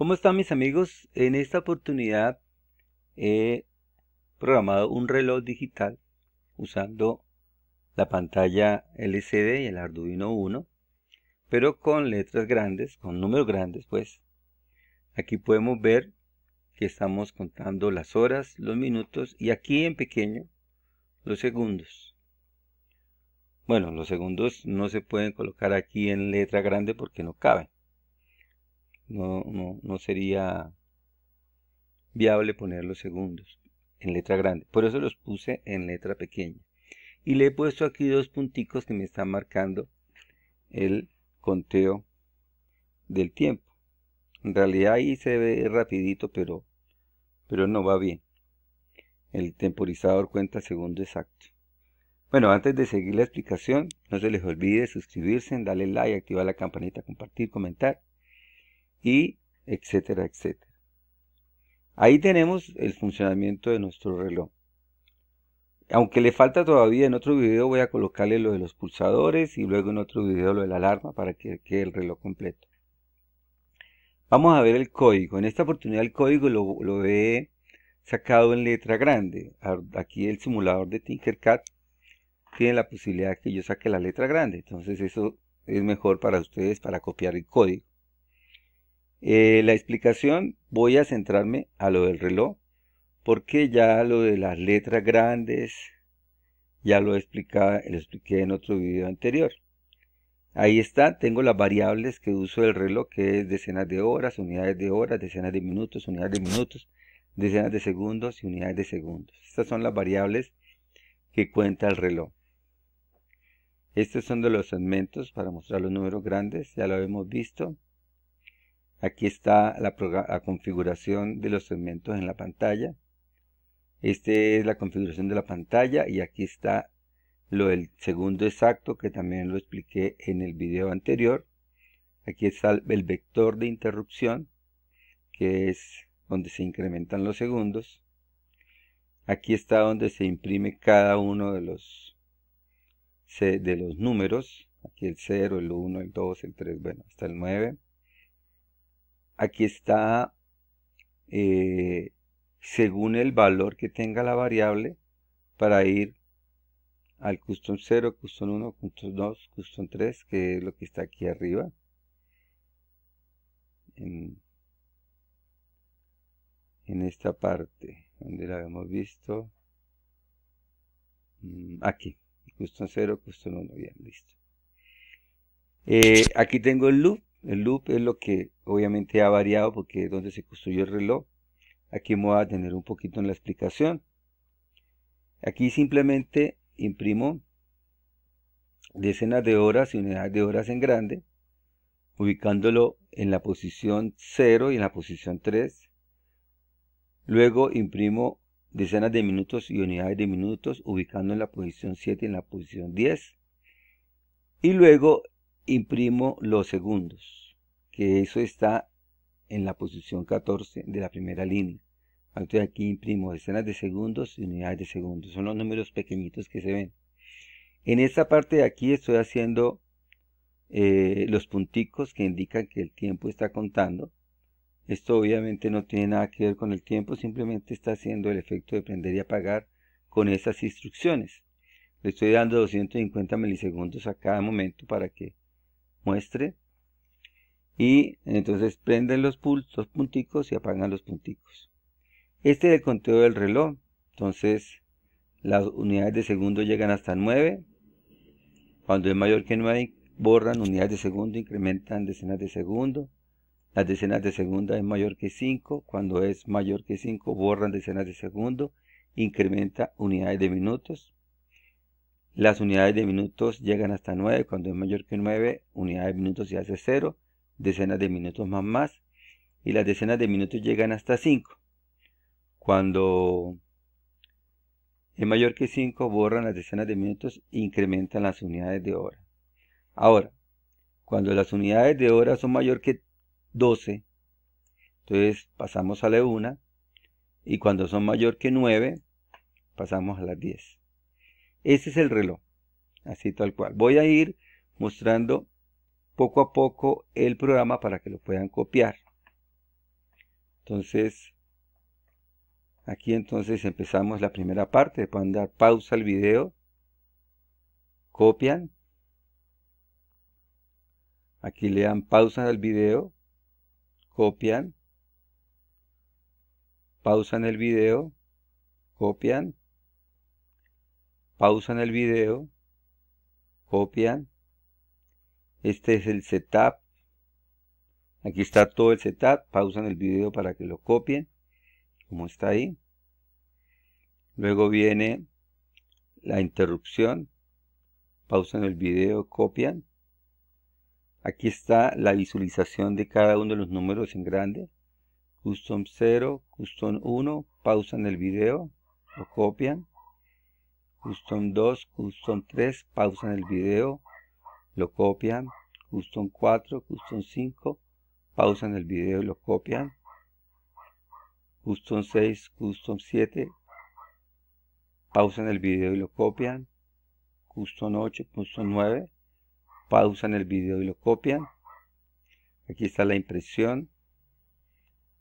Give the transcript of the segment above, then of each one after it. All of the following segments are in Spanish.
¿Cómo están mis amigos? En esta oportunidad he programado un reloj digital usando la pantalla LCD y el Arduino 1, pero con letras grandes, con números grandes pues. Aquí podemos ver que estamos contando las horas, los minutos y aquí en pequeño los segundos. Bueno, los segundos no se pueden colocar aquí en letra grande porque no caben no, sería viable poner los segundos en letra grande. Por eso los puse en letra pequeña. Y le he puesto aquí dos punticos que me están marcando el conteo del tiempo. En realidad ahí se ve rapidito, pero, pero no va bien. El temporizador cuenta segundo exacto. Bueno, antes de seguir la explicación, no se les olvide suscribirse, darle like, activar la campanita, compartir, comentar y etcétera, etcétera. Ahí tenemos el funcionamiento de nuestro reloj. Aunque le falta todavía, en otro video voy a colocarle lo de los pulsadores y luego en otro video lo de la alarma para que quede el reloj completo. Vamos a ver el código. En esta oportunidad el código lo, lo he sacado en letra grande. Aquí el simulador de Tinkercad tiene la posibilidad que yo saque la letra grande. Entonces eso es mejor para ustedes para copiar el código. Eh, la explicación voy a centrarme a lo del reloj, porque ya lo de las letras grandes ya lo, explicaba lo expliqué en otro video anterior. Ahí está, tengo las variables que uso el reloj, que es decenas de horas, unidades de horas, decenas de minutos, unidades de minutos, decenas de segundos y unidades de segundos. Estas son las variables que cuenta el reloj. Estos son de los segmentos para mostrar los números grandes, ya lo hemos visto. Aquí está la, configuración de los segmentos en la pantalla. Esta es la configuración de la pantalla y aquí está lo del segundo exacto que también lo expliqué en el video anterior. Aquí está el vector de interrupción que es donde se incrementan los segundos. Aquí está donde se imprime cada uno de los, de los números. Aquí el 0, el 1, el 2, el 3, bueno, hasta el 9. Aquí está, eh, según el valor que tenga la variable, para ir al custom 0, custom 1, custom 2, custom 3, que es lo que está aquí arriba. En, esta parte, donde la hemos visto. Mm, aquí, custom 0, custom 1, bien, listo. Eh, aquí tengo el loop el loop es lo que obviamente ha variado porque es donde se construyó el reloj. Aquí me voy a tener un poquito en la explicación. Aquí simplemente imprimo decenas de horas y unidades de horas en grande, ubicándolo en la posición 0 y en la posición 3. Luego imprimo decenas de minutos y unidades de minutos, ubicando en la posición 7 y en la posición 10. Y luego imprimo los segundos, que eso está en la posición 14 de la primera línea. aquí imprimo decenas de segundos y unidades de segundos. Son los números pequeñitos que se ven. En esta parte de aquí estoy haciendo eh, los punticos que indican que el tiempo está contando. Esto obviamente no tiene nada que ver con el tiempo, simplemente está haciendo el efecto de prender y apagar con esas instrucciones. Le estoy dando 250 milisegundos a cada momento para que muestre y entonces prenden los, pulsos punticos y apagan los punticos. Este es el conteo del reloj, entonces las unidades de segundo llegan hasta 9, cuando es mayor que 9 borran unidades de segundo, incrementan decenas de segundo, las decenas de segunda es mayor que 5, cuando es mayor que 5 borran decenas de segundo, incrementa unidades de minutos, las unidades de minutos llegan hasta 9, cuando es mayor que 9, unidades de minutos se hace 0, decenas de minutos más más, y las decenas de minutos llegan hasta 5. Cuando es mayor que 5, borran las decenas de minutos e incrementan las unidades de hora. Ahora, cuando las unidades de hora son mayor que 12, entonces pasamos a la 1, y cuando son mayor que 9, pasamos a las 10. Ese es el reloj, así tal cual. Voy a ir mostrando poco a poco el programa para que lo puedan copiar. Entonces, aquí entonces empezamos la primera parte. Pueden dar pausa al video, copian. Aquí le dan pausa al video, copian pausan el video, copian, pausan el video, copian, este es el setup, aquí está todo el setup, pausan el video para que lo copien, como está ahí, luego viene la interrupción, pausan el video, copian, aquí está la visualización de cada uno de los números en grande, custom 0, custom 1, pausan el video, lo copian, custom 2, custom 3, pausan el video, lo copian, custom 4, custom 5, pausan el video y lo copian, custom 6, custom 7, pausan el video y lo copian, custom 8, custom 9, pausan el video y lo copian. Aquí está la impresión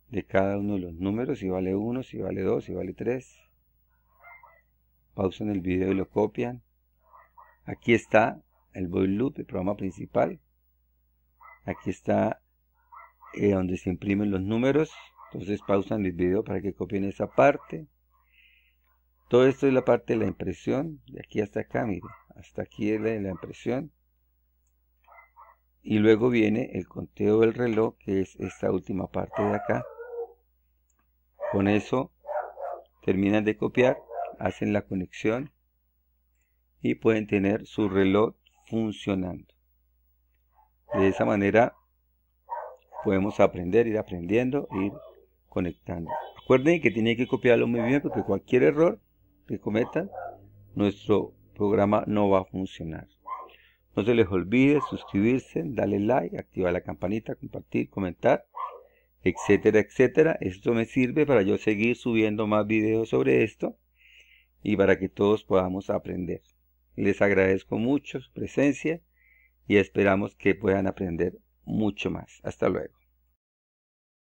de cada uno de los números, si vale 1, si vale 2, si vale 3 pausan el video y lo copian. Aquí está el void loop, el programa principal. Aquí está eh, donde se imprimen los números. Entonces pausan el video para que copien esa parte. Todo esto es la parte de la impresión, de aquí hasta acá, mire, hasta aquí es la impresión. Y luego viene el conteo del reloj, que es esta última parte de acá. Con eso terminan de copiar hacen la conexión y pueden tener su reloj funcionando. De esa manera podemos aprender, ir aprendiendo, ir conectando. Recuerden que tienen que copiarlo muy bien porque cualquier error que cometan, nuestro programa no va a funcionar. No se les olvide suscribirse, darle like, activar la campanita, compartir, comentar, etcétera, etcétera. Esto me sirve para yo seguir subiendo más videos sobre esto y para que todos podamos aprender. Les agradezco mucho su presencia y esperamos que puedan aprender mucho más. Hasta luego.